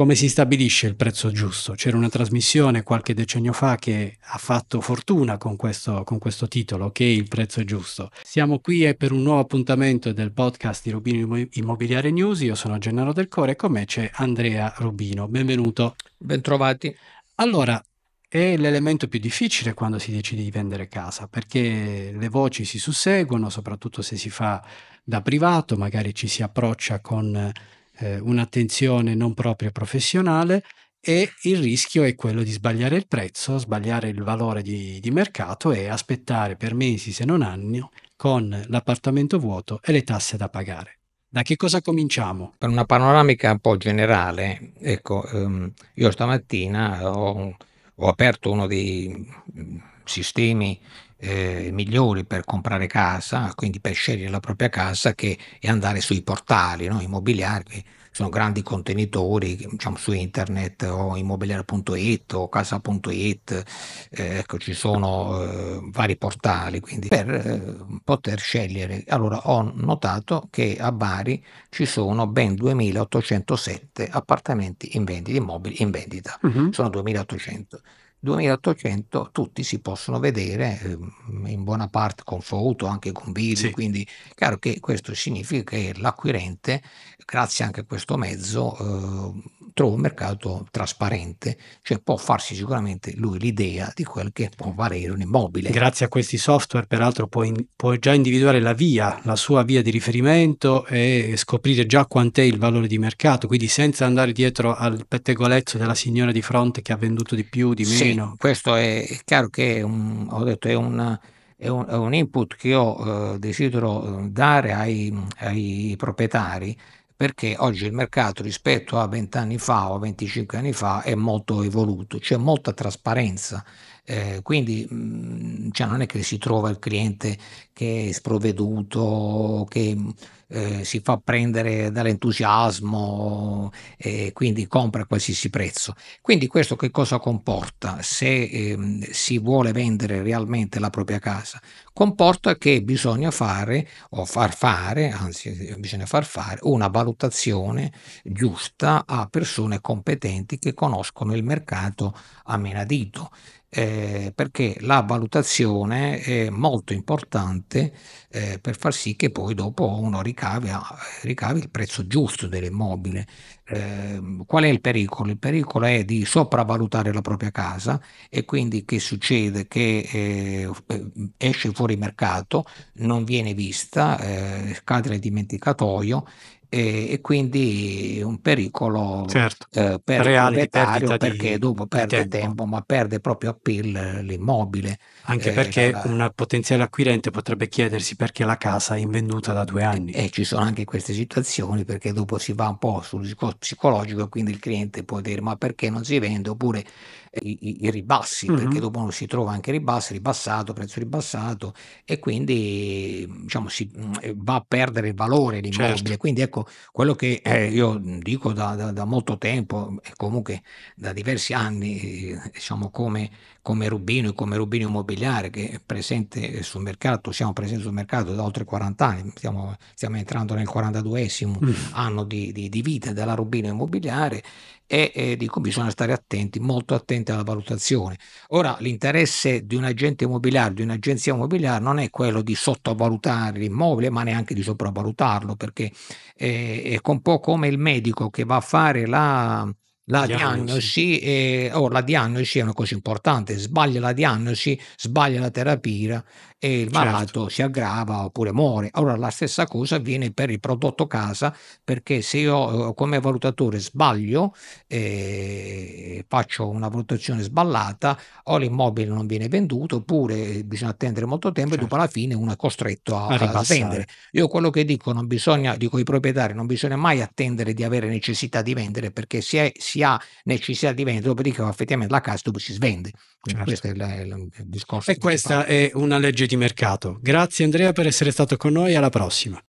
come si stabilisce il prezzo giusto? C'era una trasmissione qualche decennio fa che ha fatto fortuna con questo, con questo titolo, ok, il prezzo giusto. Siamo qui per un nuovo appuntamento del podcast di Rubino Immobiliare News, io sono Gennaro Del Core e con me c'è Andrea Rubino, benvenuto. Bentrovati. Allora, è l'elemento più difficile quando si decide di vendere casa, perché le voci si susseguono, soprattutto se si fa da privato, magari ci si approccia con eh, un'attenzione non proprio professionale e il rischio è quello di sbagliare il prezzo, sbagliare il valore di, di mercato e aspettare per mesi se non anni con l'appartamento vuoto e le tasse da pagare. Da che cosa cominciamo? Per una panoramica un po' generale, ecco, ehm, io stamattina ho, ho aperto uno dei mm, sistemi eh, migliori per comprare casa, quindi per scegliere la propria casa, che è andare sui portali no? immobiliari, che sono grandi contenitori diciamo, su internet o immobiliare.it o casa.it, eh, ecco ci sono eh, vari portali quindi, per eh, poter scegliere. Allora ho notato che a Bari ci sono ben 2807 appartamenti in vendita, immobili in vendita, uh-huh. sono 2800 2800 tutti si possono vedere ehm, in buona parte con foto, anche con video, sì. quindi chiaro che questo significa che l'acquirente, grazie anche a questo mezzo, eh, trovo un mercato trasparente, cioè può farsi sicuramente lui l'idea di quel che può valere un immobile. Grazie a questi software peraltro puoi, puoi già individuare la via, la sua via di riferimento e scoprire già quant'è il valore di mercato, quindi senza andare dietro al pettegolezzo della signora di fronte che ha venduto di più, di meno. Sì, questo è, è chiaro che è un, ho detto è un... È un, è un, input che io eh, desidero eh, dare ai, ai proprietari perché oggi il mercato rispetto a 20 anni fa o a 25 anni fa è molto evoluto, c'è molta trasparenza eh, quindi cioè non è che si trova il cliente che è sprovveduto, che eh, si fa prendere dall'entusiasmo e quindi compra a qualsiasi prezzo. Quindi questo che cosa comporta se eh, si vuole vendere realmente la propria casa? Comporta che bisogna fare o far fare, anzi bisogna far fare una valutazione giusta a persone competenti che conoscono il mercato a menadito eh, perché la valutazione è molto importante eh, per far sì che poi dopo uno ricavi, ricavi il prezzo giusto dell'immobile. Ehm, qual è il pericolo? Il pericolo è di sopravvalutare la propria casa e quindi che succede? Che eh, eh esce fuori mercato, non viene vista, eh, cade nel dimenticatoio e, eh, e, quindi è un pericolo certo. eh, per il proprietario perché di, dopo perde tempo. tempo. ma perde proprio appeal l'immobile. Anche eh, perché la, un potenziale acquirente potrebbe chiedersi perché la casa è invenduta da due anni. E, e, ci sono anche queste situazioni perché dopo si va un po' sul discorso psicologico, quindi il cliente può dire ma perché non si vende oppure eh, i, i ribassi, mm-hmm. perché dopo uno si trova anche ribassi, ribassato, prezzo ribassato e quindi diciamo, si, mm, eh, va a perdere il valore l'immobile. Certo. Quindi ecco quello che eh, io dico da, da, da, molto tempo e comunque da diversi anni, eh, diciamo come, come Rubino e come Rubino Immobiliare che è presente sul mercato, siamo presenti sul mercato da oltre 40 anni, stiamo, stiamo entrando nel 42 mm. anno di, di, di vita della Rubino robina immobiliare e eh, dico bisogna stare attenti, molto attenti alla valutazione. Ora l'interesse di un agente immobiliare, di un'agenzia immobiliare non è quello di sottovalutare l'immobile ma neanche di sopravvalutarlo perché eh, è un po' come il medico che va a fare la la diagnosi, diagnosi è, eh, oh, la diagnosi è una cosa importante, sbaglia la diagnosi, sbaglia la terapia e il certo. malato certo. si aggrava oppure muore. Allora la stessa cosa avviene per il prodotto casa perché se io eh, come valutatore sbaglio, eh, faccio una valutazione sballata o l'immobile non viene venduto oppure eh, bisogna attendere molto tempo certo. e dopo certo. alla fine uno è costretto a, a, a vendere. Io quello che dico, non bisogna, dico ai proprietari, non bisogna mai attendere di avere necessità di vendere perché si è, si si ha necessità di vendere, dopodiché effettivamente la castub si svende. Quindi certo. questo è il, il discorso. E questa è una legge di mercato. Grazie Andrea per essere stato con noi, alla prossima.